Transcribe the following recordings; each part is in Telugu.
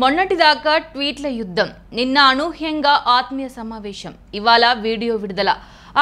మొన్నటిదాకా ట్వీట్ల యుద్ధం నిన్న అనూహ్యంగా ఆత్మీయ సమావేశం ఇవాళ వీడియో విడుదల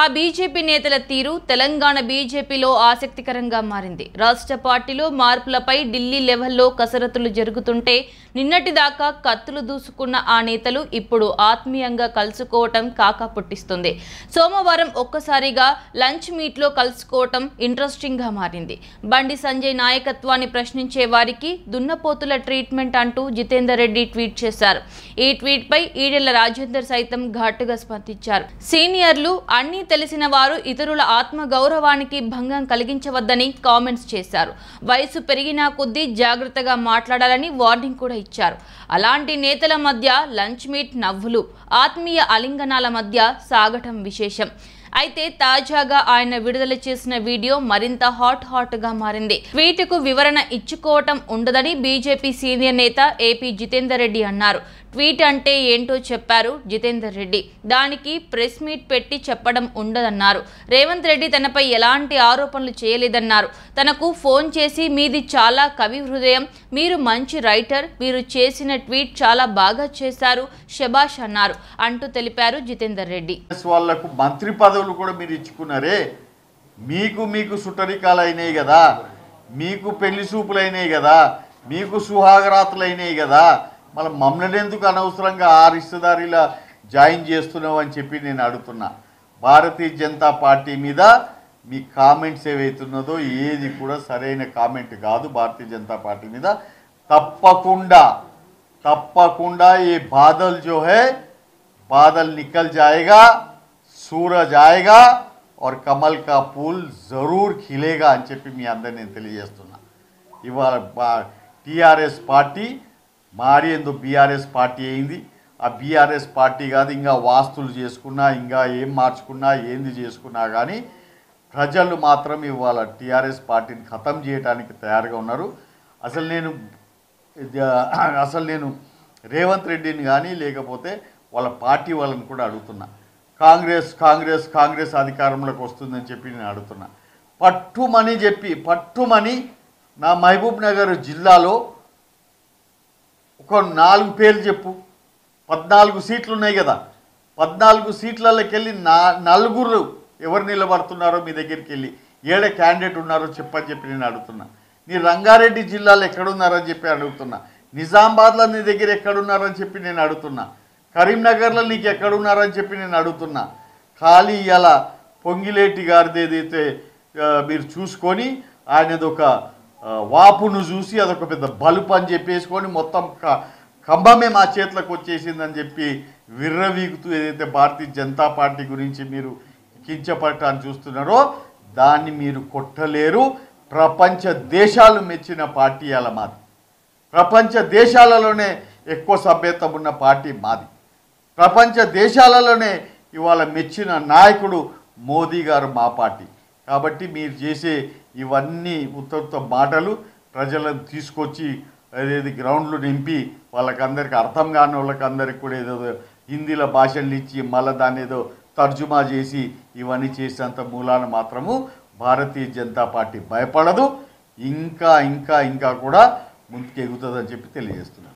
ఆ బీజేపీ నేతల తీరు తెలంగాణ బీజేపీలో ఆసక్తికరంగా మారింది రాష్ట్ర పార్టీలో మార్పులపై ఢిల్లీ లెవెల్లో కసరత్తులు జరుగుతుంటే నిన్నటిదాకా కత్తులు దూసుకున్న ఆ నేతలు ఇప్పుడు ఆత్మీయంగా కలుసుకోవటం కాకా పుట్టిస్తుంది సోమవారం ఒక్కసారిగా లంచ్ మీట్లో కలుసుకోవటం ఇంట్రెస్టింగ్గా మారింది బండి సంజయ్ నాయకత్వాన్ని ప్రశ్నించే వారికి దున్నపోతుల ట్రీట్మెంట్ అంటూ జితేందర్ రెడ్డి ట్వీట్ చేశారు ఈ ట్వీట్పై ఈడెల రాజేందర్ సైతం ఘాటుగా స్పందించారు సీనియర్లు అన్ని తెలిసిన వారు ఇతరుల ఆత్మ గౌరవానికి భంగం కలిగించవద్దని కామెంట్స్ చేశారు వయసు పెరిగినా కొద్దీ జాగ్రత్తగా మాట్లాడాలని వార్నింగ్ కూడా ఇచ్చారు అలాంటి నేతల మధ్య లంచ్ మీట్ నవ్వులు ఆత్మీయ అలింగనాల మధ్య సాగటం విశేషం అయితే తాజాగా ఆయన విడుదల చేసిన వీడియో మరింత హాట్ హాట్ గా మారింది ట్వీట్కు వివరణ ఇచ్చుకోవటం ఉండదని బీజేపీ సీనియర్ నేత ఏపీ జితేందర్ రెడ్డి అన్నారు ట్వీట్ అంటే ఏంటో చెప్పారు జితేందర్ రెడ్డి దానికి ప్రెస్ మీట్ పెట్టి చెప్పడం ఉండదన్నారు రేవంత్ రెడ్డి తనపై ఎలాంటి ఆరోపణలు చేయలేదన్నారు తనకు ఫోన్ చేసి మీది చాలా కవి హృదయం మీరు మంచి రైటర్ మీరు చేసిన ట్వీట్ చాలా బాగా చేశారు శబాష్ అన్నారు అంటూ తెలిపారు జితేందర్ రెడ్డి మంత్రి పదవులు పదవులు కూడా మీరు ఇచ్చుకున్నారే మీకు మీకు సుటరికాలు అయినాయి కదా మీకు పెళ్లి చూపులు అయినాయి కదా మీకు సుహాగరాతలు అయినాయి కదా మళ్ళీ మమ్మల్ని ఎందుకు అనవసరంగా ఆ రిష్టదారిలా జాయిన్ చేస్తున్నావు అని చెప్పి నేను అడుగుతున్నా భారతీయ జనతా పార్టీ మీద మీ కామెంట్స్ ఏవైతున్నదో ఏది కూడా సరైన కామెంట్ కాదు భారతీయ జనతా పార్టీ మీద తప్పకుండా తప్పకుండా ఈ బాధలు జోహే బాధలు నిక్కల్ జాయేగా సూరజ్ ఆయగా ఆర్ కమల్ కా పూల్ జరూర్ ఖిలేగా అని చెప్పి మీ అందరిని నేను తెలియజేస్తున్నా ఇవాళ టీఆర్ఎస్ పార్టీ మారేందో బీఆర్ఎస్ పార్టీ అయింది ఆ బీఆర్ఎస్ పార్టీ కాదు ఇంకా వాస్తులు చేసుకున్నా ఇంకా ఏం మార్చుకున్నా ఏంది చేసుకున్నా కానీ ప్రజలు మాత్రం ఇవాళ టీఆర్ఎస్ పార్టీని ఖతం చేయడానికి తయారుగా ఉన్నారు అసలు నేను అసలు నేను రేవంత్ రెడ్డిని కానీ లేకపోతే వాళ్ళ పార్టీ వాళ్ళని కూడా అడుగుతున్నాను కాంగ్రెస్ కాంగ్రెస్ కాంగ్రెస్ అధికారంలోకి వస్తుందని చెప్పి నేను అడుగుతున్నా పట్టుమని చెప్పి పట్టుమని నా మహబూబ్ నగర్ జిల్లాలో ఒక నాలుగు పేర్లు చెప్పు పద్నాలుగు సీట్లు ఉన్నాయి కదా పద్నాలుగు సీట్లలోకి వెళ్ళి నా నలుగురు ఎవరు నిలబడుతున్నారో మీ దగ్గరికి వెళ్ళి ఏడే క్యాండిడేట్ ఉన్నారో చెప్పని చెప్పి నేను అడుగుతున్నా నీ రంగారెడ్డి జిల్లాలో ఎక్కడున్నారని చెప్పి అడుగుతున్నా నిజామాబాద్లో నీ దగ్గర ఎక్కడున్నారని చెప్పి నేను అడుగుతున్నా కరీంనగర్లో నీకు ఎక్కడున్నారని చెప్పి నేను అడుగుతున్నా ఖాళీ ఇలా పొంగిలేటి గారిది ఏదైతే మీరు చూసుకొని ఆయనది ఒక వాపును చూసి అదొక పెద్ద బలుపు అని చెప్పేసుకొని మొత్తం కంబమే మా చేతులకు వచ్చేసిందని చెప్పి విర్రవీగుతూ ఏదైతే భారతీయ జనతా పార్టీ గురించి మీరు కించపడటాన్ని చూస్తున్నారో దాన్ని మీరు కొట్టలేరు ప్రపంచ దేశాలు మెచ్చిన పార్టీ అలా మాది ప్రపంచ దేశాలలోనే ఎక్కువ సభ్యత్వం ఉన్న పార్టీ మాది ప్రపంచ దేశాలలోనే ఇవాళ మెచ్చిన నాయకుడు మోదీ గారు మా పార్టీ కాబట్టి మీరు చేసే ఇవన్నీ ఉత్తర్త మాటలు ప్రజలను తీసుకొచ్చి అదేది గ్రౌండ్లు నింపి వాళ్ళకందరికీ అర్థం కాని వాళ్ళకందరికి కూడా ఏదో హిందీలో భాషలు ఇచ్చి మళ్ళీ దాన్ని ఏదో తర్జుమా చేసి ఇవన్నీ చేసినంత మూలాన మాత్రము భారతీయ జనతా పార్టీ భయపడదు ఇంకా ఇంకా ఇంకా కూడా ముందుకు ఎగుతుందని చెప్పి తెలియజేస్తున్నాను